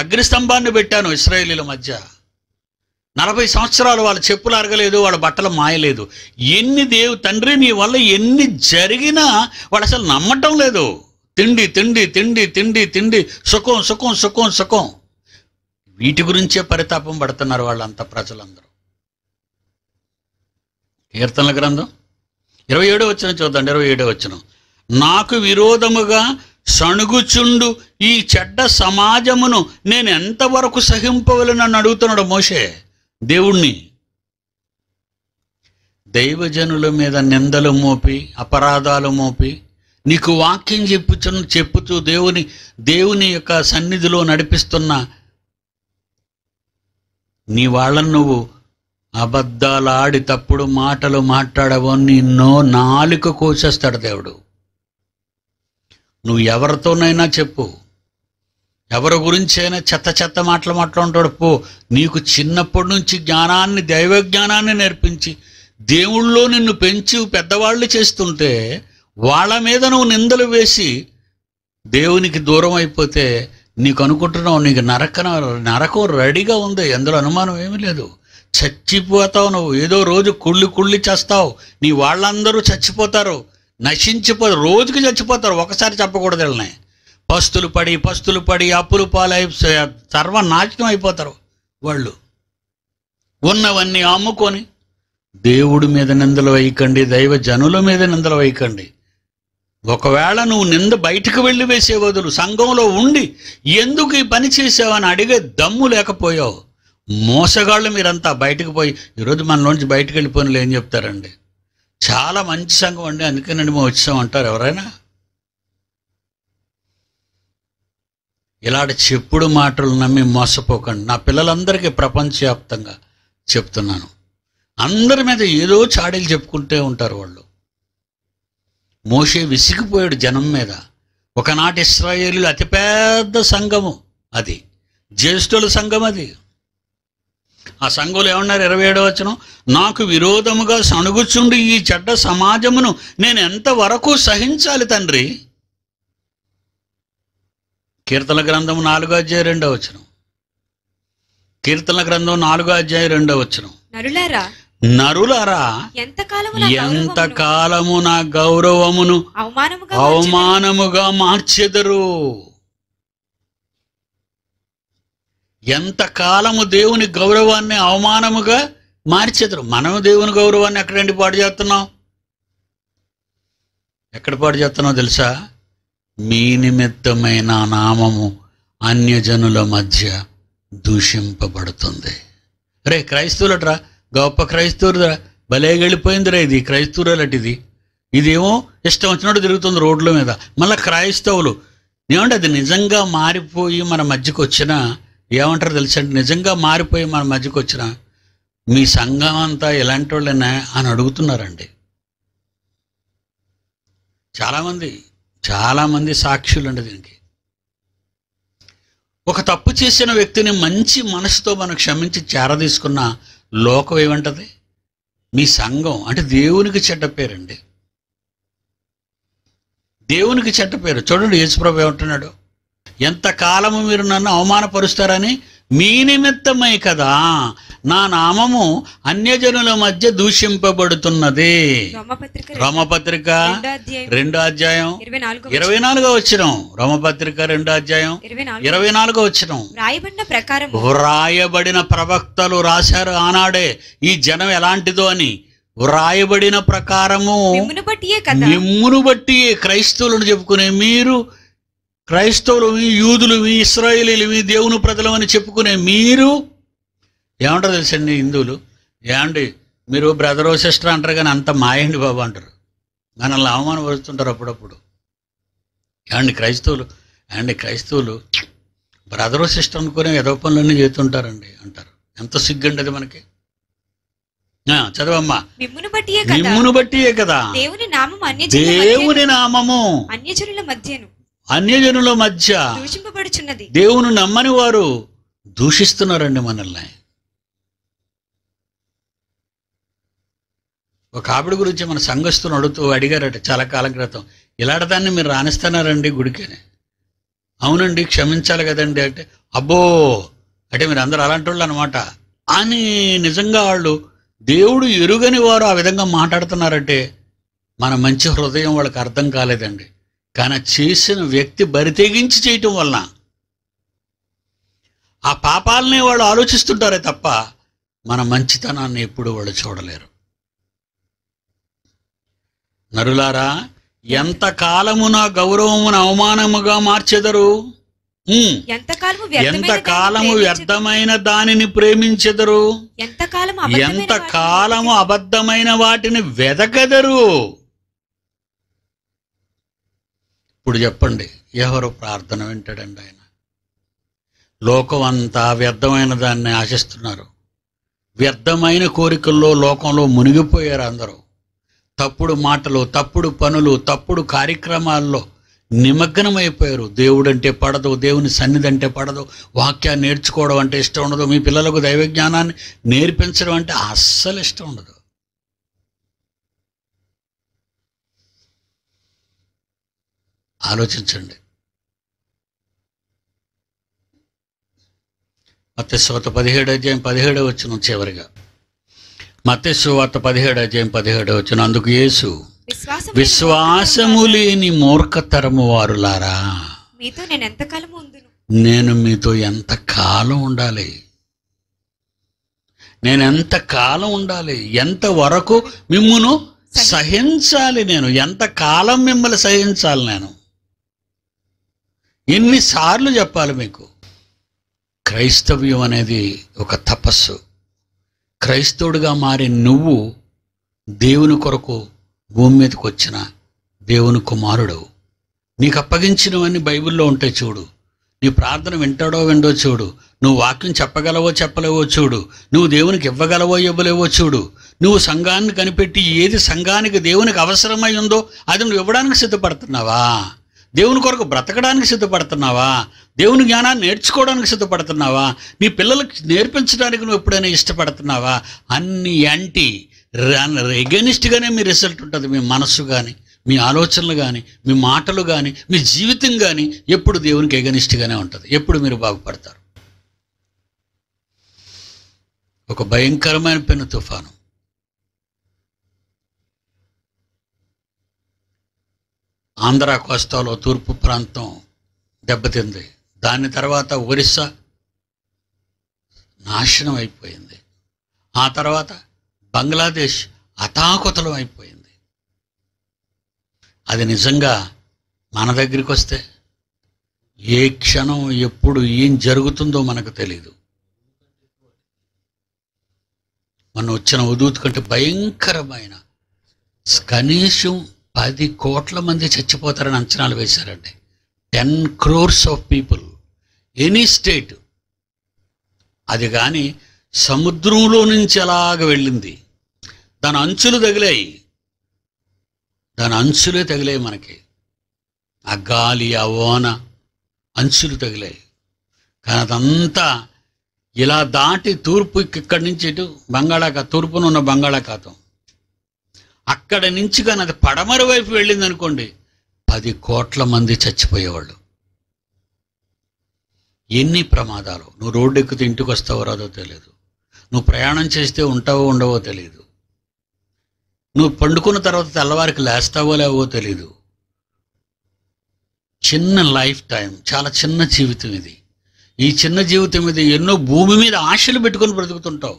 అగ్నిస్తంభాన్ని పెట్టాను ఇస్రాయేలీల మధ్య నలభై సంవత్సరాలు వాళ్ళ చెప్పులు అరగలేదు వాళ్ళ బట్టలు మాయలేదు ఎన్ని దేవు తండ్రి నీ వల్ల ఎన్ని జరిగినా వాడు అసలు నమ్మటం లేదు తిండి తిండి తిండి తిండి తిండి సుఖం సుఖం సుఖం సుఖం వీటి గురించే పరితాపం పడుతున్నారు వాళ్ళంతా ప్రజలందరూ కీర్తనల గ్రంథం ఇరవై ఏడో వచ్చిన చూద్దాం ఇరవై ఏడో వచ్చిన నాకు విరోధముగా సణుగుచుండు ఈ చెడ్డ సమాజమును నేను ఎంతవరకు నన్ను అడుగుతున్నాడు మోషే దేవుణ్ణి దైవజనుల మీద నిందలు మోపి అపరాధాలు మోపి నీకు వాక్యం చెప్పుచు చెప్పుతూ దేవుని దేవుని యొక్క సన్నిధిలో నడిపిస్తున్న నీ వాళ్ళను నువ్వు అబద్ధాలు ఆడి తప్పుడు మాటలు మాట్లాడవని నిన్నో నాలుక కోసేస్తాడు దేవుడు నువ్వు ఎవరితోనైనా చెప్పు ఎవరి గురించి అయినా చెత్త చెత్త మాటలు మాట్లాడుతాడు పో నీకు చిన్నప్పటి నుంచి జ్ఞానాన్ని దైవ జ్ఞానాన్ని నేర్పించి దేవుళ్ళో నిన్ను పెంచి పెద్దవాళ్ళు చేస్తుంటే వాళ్ళ మీద నువ్వు నిందలు వేసి దేవునికి దూరం అయిపోతే నీకు అనుకుంటున్నావు నీకు నరకన నరకం రెడీగా ఉంది అందులో అనుమానం ఏమీ లేదు చచ్చిపోతావు నువ్వు ఏదో రోజు కుళ్ళి కుళ్ళి చేస్తావు నీ వాళ్ళందరూ చచ్చిపోతారు నశించిపో రోజుకి చచ్చిపోతారు ఒకసారి చెప్పకూడదు వెళ్ళినాయి పస్తులు పడి పస్తులు పడి అప్పులు పాలై సర్వనాశనం అయిపోతారు వాళ్ళు ఉన్నవన్నీ అమ్ముకొని దేవుడి మీద నిందలు వేయకండి దైవ జనుల మీద నిందలు వేయకండి ఒకవేళ నువ్వు నింద బయటకు వెళ్ళి వేసే వదులు సంఘంలో ఉండి ఎందుకు ఈ పని చేసావని అడిగే దమ్ము లేకపోయావు మోసగాళ్ళు మీరంతా బయటకు పోయి ఈరోజు మనలోంచి బయటకు వెళ్ళిపోయినలు ఏం చెప్తారండి చాలా మంచి సంఘం అండి అందుకేనండి మేము వచ్చామంటారు ఎవరైనా ఇలాంటి చెప్పుడు మాటలు నమ్మి మోసపోకండి నా పిల్లలందరికీ ప్రపంచవ్యాప్తంగా చెప్తున్నాను అందరి మీద ఏదో చాడీలు చెప్పుకుంటూ ఉంటారు వాళ్ళు మోషే విసిగిపోయాడు జనం మీద ఒకనాటి ఇస్రాయేలు అతిపెద్ద సంఘము అది జ్యేష్ఠుల సంఘం అది ఆ సంఘంలో ఏమన్నారు ఇరవై ఏడవ వచ్చిన నాకు విరోధముగా సణుగుచుండి ఈ చెడ్డ సమాజమును నేను ఎంతవరకు సహించాలి తండ్రి కీర్తన గ్రంథం నాలుగో అధ్యాయ రెండవ వచ్చిన కీర్తన గ్రంథం నాలుగో అధ్యాయ రెండవ వచ్చిన నరులారా నరులారా ఎంత కాలము నా గౌరవమును అవమానముగా మార్చెదరు ఎంత కాలము దేవుని గౌరవాన్ని అవమానముగా మార్చెదరు మనం దేవుని గౌరవాన్ని ఎక్కడండి పాడు చేస్తున్నాం ఎక్కడ పాడు చేస్తున్నావు తెలుసా మీ నిమిత్తమైన నామము అన్యజనుల మధ్య దూషింపబడుతుంది రే క్రైస్తవులట్రా గొప్ప క్రైస్తవురా భలే వెళ్ళిపోయిందిరా ఇది అలాంటిది ఇదేమో ఇష్టం వచ్చినట్టు తిరుగుతుంది రోడ్ల మీద మళ్ళీ క్రైస్తవులు ఏమంటే అది నిజంగా మారిపోయి మన మధ్యకు వచ్చినా ఏమంటారు తెలుసండి నిజంగా మారిపోయి మన మధ్యకు వచ్చినా మీ సంఘం అంతా ఎలాంటి వాళ్ళైనా అని అడుగుతున్నారండి చాలామంది చాలామంది సాక్షులు అండి దీనికి ఒక తప్పు చేసిన వ్యక్తిని మంచి మనసుతో మనం క్షమించి చేరదీసుకున్న లోకం ఏమంటది మీ సంఘం అంటే దేవునికి చెడ్డ పేరండి దేవునికి చెడ్డ పేరు చూడండి యేసుప్రభు ఏమంటున్నాడు ఎంతకాలము మీరు నన్ను అవమానపరుస్తారని మీ నిమిత్తమై కదా నా నామము అన్యజనుల మధ్య దూషింపబడుతున్నది రమపత్రిక రెండో అధ్యాయం ఇరవై నాలుగో వచ్చిన రమపత్రిక రెండో అధ్యాయం ఇరవై నాలుగో వచ్చిన వ్రాయబడిన ప్రవక్తలు రాశారు ఆనాడే ఈ జనం ఎలాంటిదో అని వ్రాయబడిన ప్రకారము మిమ్మును బట్టి క్రైస్తవులను చెప్పుకునే మీరు క్రైస్తవులువి యూదులువి ఇస్రాయేలీలవి దేవుని అని చెప్పుకునే మీరు ఏమంటారు తెలుసండి హిందువులు ఏమండి మీరు బ్రదర్ సిస్టర్ అంటారు కానీ అంత మాయండి బాబు అంటారు మనల్ని అవమానపరుస్తుంటారు అప్పుడప్పుడు ఏమండి క్రైస్తవులు ఏమండి క్రైస్తవులు బ్రదర్ సిస్టర్ అనుకునే ఏదో పనులన్నీ చేస్తుంటారండి అంటారు ఎంత సిగ్గుండి అది మనకి చదవమ్మా మిమ్మును బట్టియే కదా దేవుని నామము అన్యజనుల మధ్యను అన్యజనుల మధ్య దూషింపబడుచున్నది దేవుని నమ్మని వారు దూషిస్తున్నారండి మనల్ని ఒక ఆవిడ గురించి మన సంఘస్థుని అడుగుతూ అడిగారట చాలా కాలం క్రితం ఇలాంటిదాన్ని మీరు రాణిస్తున్నారండి గుడికని అవునండి క్షమించాలి కదండి అంటే అబ్బో అంటే మీరు అందరు అలాంటి వాళ్ళు అనమాట అని నిజంగా వాళ్ళు దేవుడు ఎరుగని వారు ఆ విధంగా మాట్లాడుతున్నారంటే మన మంచి హృదయం వాళ్ళకి అర్థం కాలేదండి కానీ చేసిన వ్యక్తి బరితెగించి చేయటం వలన ఆ పాపాలనే వాళ్ళు ఆలోచిస్తుంటారే తప్ప మన మంచితనాన్ని ఎప్పుడు వాళ్ళు చూడలేరు నరులారా ఎంతకాలము నా గౌరవమును అవమానముగా మార్చెదరు ఎంతకాలము వ్యర్థమైన దానిని ప్రేమించెదరు ఎంతకాలము అబద్ధమైన వాటిని వెదకెదరు ఇప్పుడు చెప్పండి ఎవరు ప్రార్థన వింటాడండి ఆయన లోకం అంతా వ్యర్థమైన దాన్ని ఆశిస్తున్నారు వ్యర్థమైన కోరికల్లో లోకంలో మునిగిపోయారు అందరూ తప్పుడు మాటలు తప్పుడు పనులు తప్పుడు కార్యక్రమాల్లో నిమగ్నమైపోయారు దేవుడు అంటే పడదు దేవుని సన్నిధి అంటే పడదు వాక్యాన్ని నేర్చుకోవడం అంటే ఇష్టం ఉండదు మీ పిల్లలకు దైవజ్ఞానాన్ని నేర్పించడం అంటే అస్సలు ఇష్టం ఉండదు ఆలోచించండి మత్స్యవార్త పదిహేడు అధ్యాయం పదిహేడో వచ్చిన చివరిగా మత్స్యవార్త పదిహేడు అధ్యాయం పదిహేడో వచ్చిన అందుకు యేసు విశ్వాసము లేని మూర్ఖతరము వారులారా మీతో నేను ఎంతకాలం నేను మీతో ఎంత కాలం ఉండాలి నేను ఎంత కాలం ఉండాలి ఎంత వరకు మిమ్మును సహించాలి నేను ఎంత కాలం మిమ్మల్ని సహించాలి నేను ఎన్నిసార్లు చెప్పాలి మీకు క్రైస్తవ్యం అనేది ఒక తపస్సు క్రైస్తవుడిగా మారి నువ్వు దేవుని కొరకు భూమి మీదకి వచ్చిన దేవుని కుమారుడు నీకు అప్పగించినవన్నీ బైబిల్లో ఉంటాయి చూడు నీ ప్రార్థన వింటాడో విండో చూడు నువ్వు వాక్యం చెప్పగలవో చెప్పలేవో చూడు నువ్వు దేవునికి ఇవ్వగలవో ఇవ్వలేవో చూడు నువ్వు సంఘాన్ని కనిపెట్టి ఏది సంఘానికి దేవునికి అవసరమై ఉందో అది నువ్వు ఇవ్వడానికి సిద్ధపడుతున్నావా దేవుని కొరకు బ్రతకడానికి సిద్ధపడుతున్నావా దేవుని జ్ఞానాన్ని నేర్చుకోవడానికి సిద్ధపడుతున్నావా నీ పిల్లలకు నేర్పించడానికి నువ్వు ఎప్పుడైనా ఇష్టపడుతున్నావా అన్ని యాంటీ ఎగెనిస్ట్గానే మీ రిజల్ట్ ఉంటుంది మీ మనస్సు కానీ మీ ఆలోచనలు కానీ మీ మాటలు కానీ మీ జీవితం కానీ ఎప్పుడు దేవునికి ఎగనిస్ట్గానే ఉంటుంది ఎప్పుడు మీరు బాగుపడతారు ఒక భయంకరమైన పెను తుఫాను ఆంధ్ర కోస్తాలో తూర్పు ప్రాంతం దెబ్బతింది దాని తర్వాత ఒరిస్సా నాశనం అయిపోయింది ఆ తర్వాత బంగ్లాదేశ్ అతాకుతలం అయిపోయింది అది నిజంగా మన దగ్గరికి వస్తే ఏ క్షణం ఎప్పుడు ఏం జరుగుతుందో మనకు తెలీదు మనం వచ్చిన ఉదూత్ కంటే భయంకరమైన కనీసం పది కోట్ల మంది చచ్చిపోతారని అంచనాలు వేశారండి ten crores of people any state అది కానీ సముద్రంలో నుంచి ఎలాగ వెళ్ళింది దాని అంచులు తగిలాయి దాని అంచులే తగిలాయి మనకి ఆ గాలి ఆ ఓన అంచులు తగిలాయి కానీ అదంతా ఇలా దాటి తూర్పు ఇక్కడి నుంచి ఇటు బంగాళాఖాతం తూర్పున ఉన్న బంగాళాఖాతం అక్కడ నుంచి కానీ అది పడమర వైపు వెళ్ళింది అనుకోండి పది కోట్ల మంది చచ్చిపోయేవాళ్ళు ఎన్ని ప్రమాదాలు నువ్వు రోడ్డు ఎక్కితే ఇంటికి వస్తావో రాదో తెలియదు నువ్వు ప్రయాణం చేస్తే ఉంటావో ఉండవో తెలియదు నువ్వు పండుకున్న తర్వాత తెల్లవారికి లేస్తావో లేవో తెలియదు చిన్న లైఫ్ టైం చాలా చిన్న జీవితం ఇది ఈ చిన్న జీవితం ఇది ఎన్నో భూమి మీద ఆశలు పెట్టుకొని బ్రతుకుతుంటావు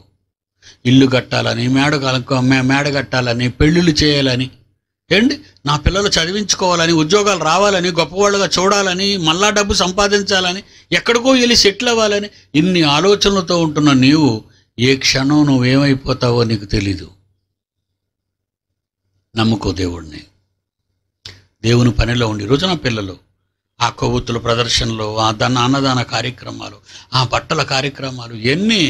ఇల్లు కట్టాలని మేడ మేడ కట్టాలని పెళ్ళిళ్ళు చేయాలని ఏంటి నా పిల్లలు చదివించుకోవాలని ఉద్యోగాలు రావాలని గొప్పవాళ్ళుగా చూడాలని మళ్ళా డబ్బు సంపాదించాలని ఎక్కడికో వెళ్ళి సెటిల్ అవ్వాలని ఇన్ని ఆలోచనలతో ఉంటున్న నీవు ఏ క్షణం నువ్వేమైపోతావో నీకు తెలీదు నమ్ముకో దేవుడిని దేవుని పనిలో ఉండి రోజున పిల్లలు ఆ కొవ్వొత్తుల ప్రదర్శనలు ఆ దన్న అన్నదాన కార్యక్రమాలు ఆ బట్టల కార్యక్రమాలు ఎన్ని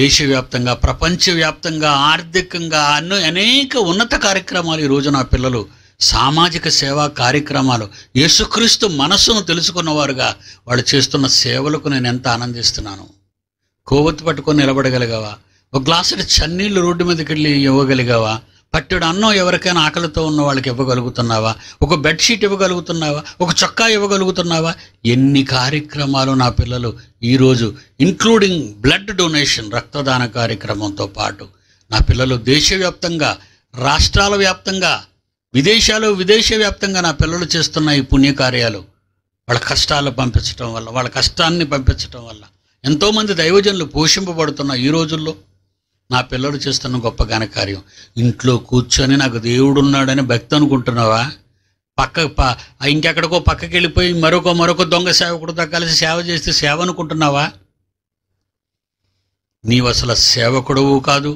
దేశవ్యాప్తంగా ప్రపంచవ్యాప్తంగా ఆర్థికంగా అన్న అనేక ఉన్నత కార్యక్రమాలు ఈరోజు నా పిల్లలు సామాజిక సేవా కార్యక్రమాలు యేసుక్రీస్తు మనస్సును తెలుసుకున్నవారుగా వాళ్ళు చేస్తున్న సేవలకు నేను ఎంత ఆనందిస్తున్నాను కొవ్వొత్తు పట్టుకొని నిలబడగలిగావా ఒక గ్లాసు చన్నీళ్ళు రోడ్డు మీదకి వెళ్ళి ఇవ్వగలిగావా పట్టెడు అన్నం ఎవరికైనా ఆకలితో ఉన్న వాళ్ళకి ఇవ్వగలుగుతున్నావా ఒక బెడ్షీట్ ఇవ్వగలుగుతున్నావా ఒక చొక్కా ఇవ్వగలుగుతున్నావా ఎన్ని కార్యక్రమాలు నా పిల్లలు ఈరోజు ఇంక్లూడింగ్ బ్లడ్ డొనేషన్ రక్తదాన కార్యక్రమంతో పాటు నా పిల్లలు దేశవ్యాప్తంగా రాష్ట్రాల వ్యాప్తంగా విదేశాలు విదేశ వ్యాప్తంగా నా పిల్లలు చేస్తున్న ఈ పుణ్యకార్యాలు వాళ్ళ కష్టాలు పంపించడం వల్ల వాళ్ళ కష్టాన్ని పంపించడం వల్ల ఎంతోమంది దైవజనులు పోషింపబడుతున్న ఈ రోజుల్లో నా పిల్లలు చేస్తున్న గొప్ప కార్యం ఇంట్లో కూర్చొని నాకు దేవుడు ఉన్నాడని భక్తి అనుకుంటున్నావా పక్క ఇంకెక్కడికో పక్కకి వెళ్ళిపోయి మరొక మరొక దొంగ సేవకుడితో కలిసి సేవ చేస్తే సేవ అనుకుంటున్నావా నీవు అసలు సేవకుడువు కాదు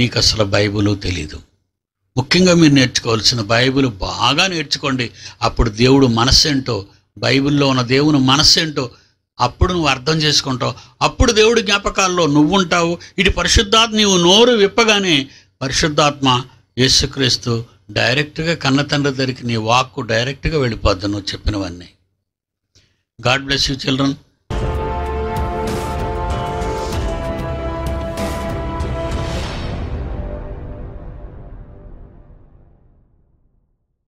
నీకు అసలు బైబులు తెలీదు ముఖ్యంగా మీరు నేర్చుకోవాల్సిన బైబిల్ బాగా నేర్చుకోండి అప్పుడు దేవుడు మనస్సు ఏంటో బైబిల్లో ఉన్న దేవుని మనస్సేంటో ఏంటో అప్పుడు నువ్వు అర్థం చేసుకుంటావు అప్పుడు దేవుడి జ్ఞాపకాల్లో నువ్వుంటావు ఇటు పరిశుద్ధాత్మ నీవు నోరు విప్పగానే పరిశుద్ధాత్మ యేసుక్రీస్తు డైరెక్ట్గా కన్న తండ్రి దగ్గరికి నీ వాక్కు డైరెక్ట్గా వెళ్ళిపోద్దు నువ్వు చెప్పినవన్నీ గాడ్ బ్లెస్ యూ చిల్డ్రన్